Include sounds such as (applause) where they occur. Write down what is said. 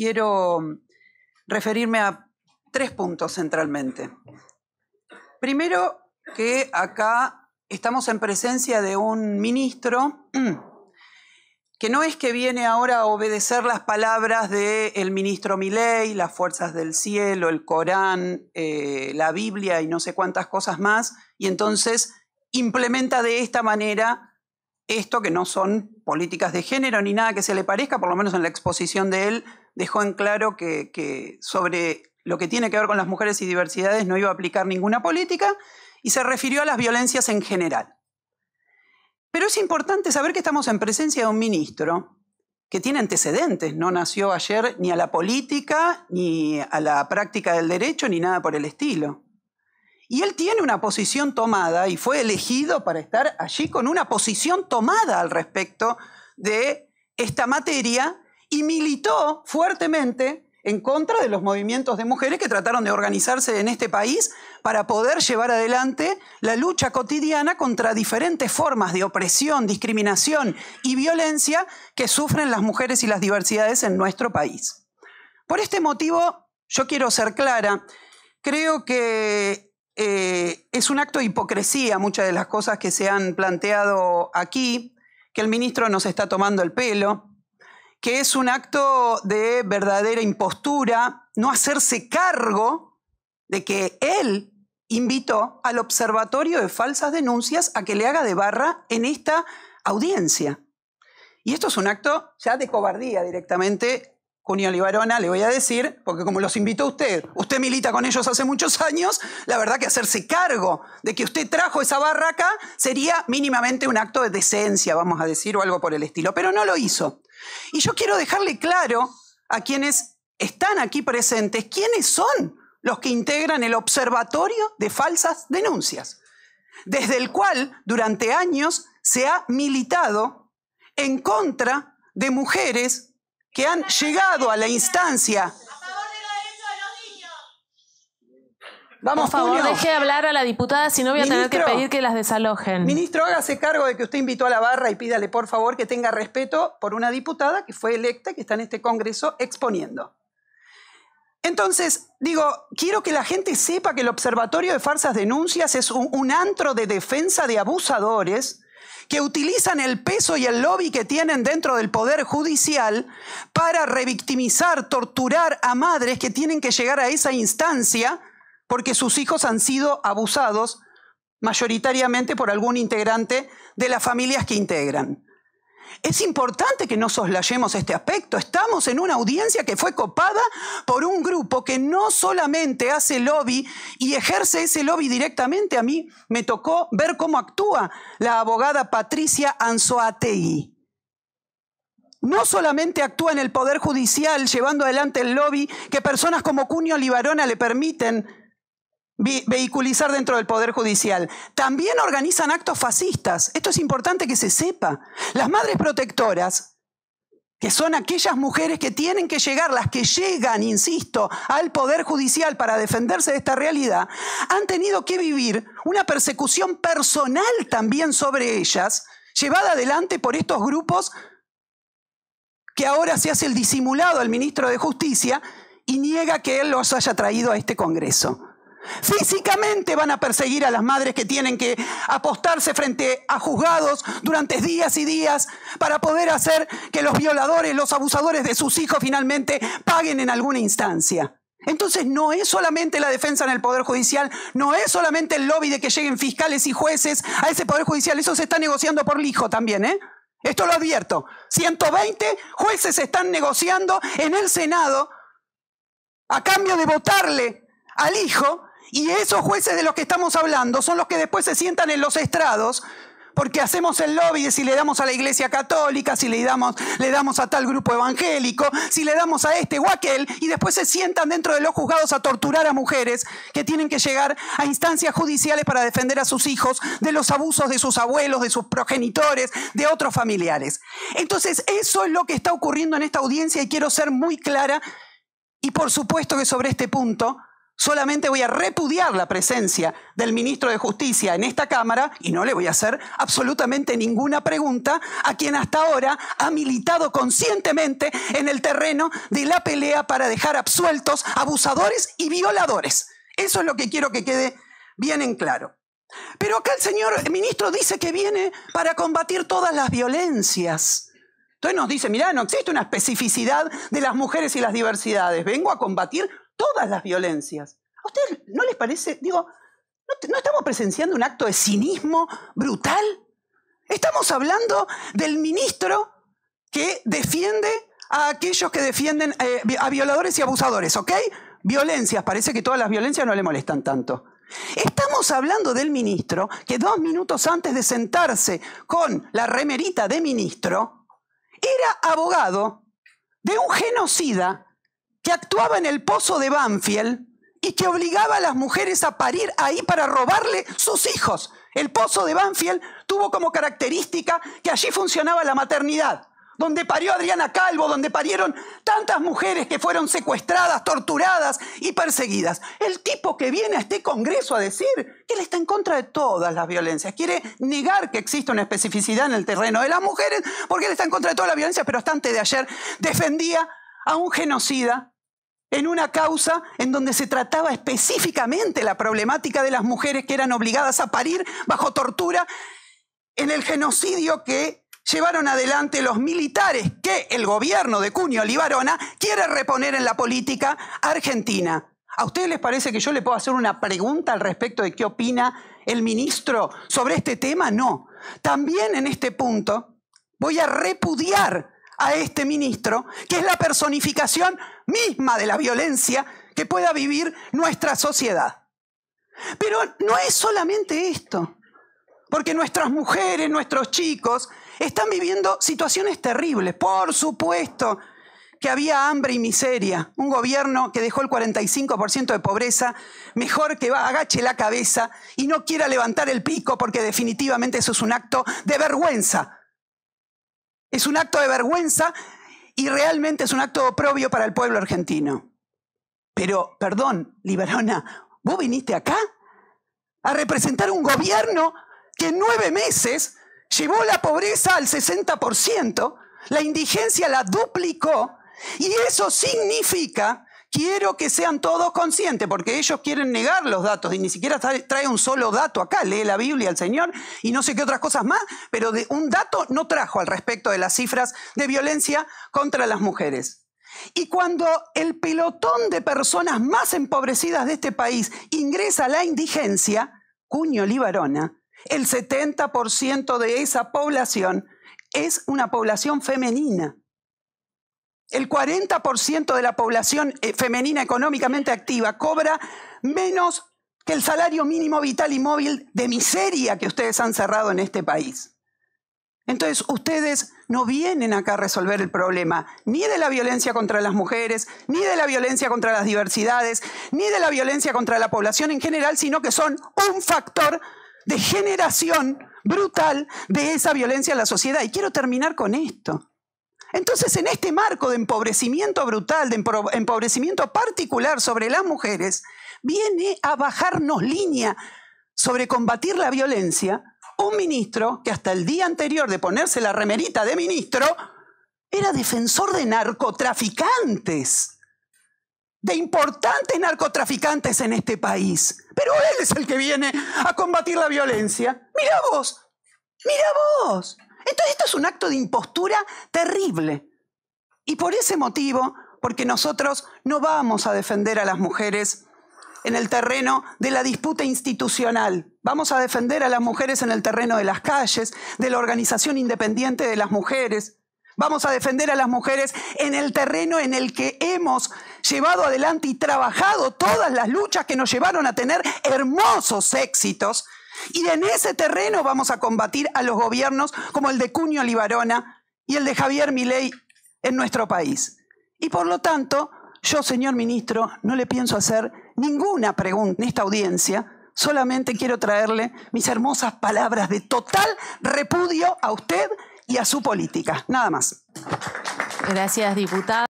quiero mm, referirme a tres puntos centralmente. Primero, que acá estamos en presencia de un ministro (clears throat) que no es que viene ahora a obedecer las palabras del ministro Milei, las fuerzas del cielo, el Corán, eh, la Biblia y no sé cuántas cosas más, y entonces implementa de esta manera esto que no son políticas de género ni nada que se le parezca, por lo menos en la exposición de él dejó en claro que, sobre lo que tiene que ver con las mujeres y diversidades no iba a aplicar ninguna política y se refirió a las violencias en general. Pero es importante saber que estamos en presencia de un ministro que tiene antecedentes, no nació ayer ni a la política, ni a la práctica del derecho, ni nada por el estilo. Y él tiene una posición tomada y fue elegido para estar allí con una posición tomada al respecto de esta materia y militó fuertemente en contra de los movimientos de mujeres que trataron de organizarse en este país para poder llevar adelante la lucha cotidiana contra diferentes formas de opresión, discriminación y violencia que sufren las mujeres y las diversidades en nuestro país. Por este motivo, yo quiero ser clara, creo que eh, es un acto de hipocresía muchas de las cosas que se han planteado aquí, que el ministro nos está tomando el pelo, que es un acto de verdadera impostura no hacerse cargo de que él invitó al Observatorio de Falsas Denuncias a que le haga de barra en esta audiencia. Y esto es un acto ya de cobardía directamente. Cunio Libarona, le voy a decir, porque como los invitó usted, usted milita con ellos hace muchos años, la verdad que hacerse cargo de que usted trajo esa barra acá sería mínimamente un acto de decencia, vamos a decir, o algo por el estilo. Pero no lo hizo. Y yo quiero dejarle claro a quienes están aquí presentes quiénes son los que integran el Observatorio de Falsas Denuncias, desde el cual durante años se ha militado en contra de mujeres que han llegado a la instancia Vamos, Por favor, deje hablar a la diputada, si no voy a tener que pedir que las desalojen. Ministro, hágase cargo de que usted invitó a la barra y pídale, por favor, que tenga respeto por una diputada que fue electa, y que está en este Congreso exponiendo. Entonces, digo, quiero que la gente sepa que el Observatorio de Farsas Denuncias es un antro de defensa de abusadores que utilizan el peso y el lobby que tienen dentro del Poder Judicial para revictimizar, torturar a madres que tienen que llegar a esa instancia porque sus hijos han sido abusados mayoritariamente por algún integrante de las familias que integran. Es importante que no soslayemos este aspecto. Estamos en una audiencia que fue copada por un grupo que no solamente hace lobby y ejerce ese lobby directamente. A mí me tocó ver cómo actúa la abogada Patricia Anzoategui. No solamente actúa en el Poder Judicial llevando adelante el lobby que personas como Cunio Libarona le permiten vehiculizar dentro del Poder Judicial. También organizan actos fascistas. Esto es importante que se sepa. Las madres protectoras, que son aquellas mujeres que tienen que llegar, las que llegan, insisto, al Poder Judicial para defenderse de esta realidad, han tenido que vivir una persecución personal también sobre ellas, llevada adelante por estos grupos que ahora se hace el disimulado al ministro de Justicia y niega que él los haya traído a este Congreso. Físicamente van a perseguir a las madres que tienen que apostarse frente a juzgados durante días y días para poder hacer que los violadores, los abusadores de sus hijos finalmente paguen en alguna instancia. Entonces no es solamente la defensa en el Poder Judicial, no es solamente el lobby de que lleguen fiscales y jueces a ese Poder Judicial, eso se está negociando por el hijo también, ¿eh? Esto lo advierto. 120 jueces están negociando en el Senado a cambio de votarle al hijo y esos jueces de los que estamos hablando son los que después se sientan en los estrados porque hacemos el lobby de si le damos a la iglesia católica, si le damos, le damos a tal grupo evangélico, si le damos a este o aquel, y después se sientan dentro de los juzgados a torturar a mujeres que tienen que llegar a instancias judiciales para defender a sus hijos de los abusos de sus abuelos, de sus progenitores, de otros familiares. Entonces, eso es lo que está ocurriendo en esta audiencia y quiero ser muy clara, y por supuesto que sobre este punto Solamente voy a repudiar la presencia del ministro de Justicia en esta Cámara y no le voy a hacer absolutamente ninguna pregunta a quien hasta ahora ha militado conscientemente en el terreno de la pelea para dejar absueltos abusadores y violadores. Eso es lo que quiero que quede bien en claro. Pero acá el señor ministro dice que viene para combatir todas las violencias. Entonces nos dice, mirá, no existe una especificidad de las mujeres y las diversidades. Vengo a combatir todas las violencias. ¿A ustedes no les parece? Digo, ¿no, estamos presenciando un acto de cinismo brutal? Estamos hablando del ministro que defiende a aquellos que defienden eh, a violadores y abusadores, ¿ok? Violencias, parece que todas las violencias no le molestan tanto. Estamos hablando del ministro que dos minutos antes de sentarse con la remerita de ministro, era abogado de un genocida que actuaba en el pozo de Banfield y que obligaba a las mujeres a parir ahí para robarle sus hijos. El pozo de Banfield tuvo como característica que allí funcionaba la maternidad, donde parió Adriana Calvo, donde parieron tantas mujeres que fueron secuestradas, torturadas y perseguidas. El tipo que viene a este Congreso a decir que él está en contra de todas las violencias, quiere negar que existe una especificidad en el terreno de las mujeres, porque él está en contra de toda la violencia, pero hasta antes de ayer defendía a un genocida en una causa en donde se trataba específicamente la problemática de las mujeres que eran obligadas a parir bajo tortura en el genocidio que llevaron adelante los militares que el gobierno de cuño Olivarona quiere reponer en la política argentina. ¿A ustedes les parece que yo le puedo hacer una pregunta al respecto de qué opina el ministro sobre este tema? No. También en este punto voy a repudiar a este ministro, que es la personificación misma de la violencia que pueda vivir nuestra sociedad. Pero no es solamente esto, porque nuestras mujeres, nuestros chicos, están viviendo situaciones terribles. Por supuesto que había hambre y miseria, un gobierno que dejó el 45% de pobreza, mejor que agache la cabeza y no quiera levantar el pico porque definitivamente eso es un acto de vergüenza es un acto de vergüenza y realmente es un acto oprobio para el pueblo argentino. Pero, perdón, Liberona, ¿vos viniste acá a representar un gobierno que en nueve meses llevó la pobreza al 60%, la indigencia la duplicó y eso significa Quiero que sean todos conscientes, porque ellos quieren negar los datos y ni siquiera trae un solo dato acá, lee la Biblia al Señor y no sé qué otras cosas más, pero de un dato no trajo al respecto de las cifras de violencia contra las mujeres. Y cuando el pelotón de personas más empobrecidas de este país ingresa a la indigencia, cuño libarona, el 70% de esa población es una población femenina el 40% de la población eh, femenina económicamente activa cobra menos que el salario mínimo vital y móvil de miseria que ustedes han cerrado en este país. Entonces, ustedes no vienen acá a resolver el problema, ni de la violencia contra las mujeres, ni de la violencia contra las diversidades, ni de la violencia contra la población en general, sino que son un factor de generación brutal de esa violencia en la sociedad. Y quiero terminar con esto. Entonces, en este marco de empobrecimiento brutal, de empobrecimiento particular sobre las mujeres, viene a bajarnos línea sobre combatir la violencia un ministro que hasta el día anterior de ponerse la remerita de ministro era defensor de narcotraficantes, de importantes narcotraficantes en este país. Pero él es el que viene a combatir la violencia. Mira vos, mira vos esto es un acto de impostura terrible. Y por ese motivo, porque nosotros no vamos a defender a las mujeres en el terreno de la disputa institucional. Vamos a defender a las mujeres en el terreno de las calles, de la organización independiente de las mujeres. Vamos a defender a las mujeres en el terreno en el que hemos llevado adelante y trabajado todas las luchas que nos llevaron a tener hermosos éxitos y en ese terreno vamos a combatir a los gobiernos como el de Cuño Libarona y el de Javier Milei en nuestro país. Y por lo tanto, yo, señor ministro, no le pienso hacer ninguna pregunta en esta audiencia, solamente quiero traerle mis hermosas palabras de total repudio a usted y a su política. Nada más. Gracias, diputada.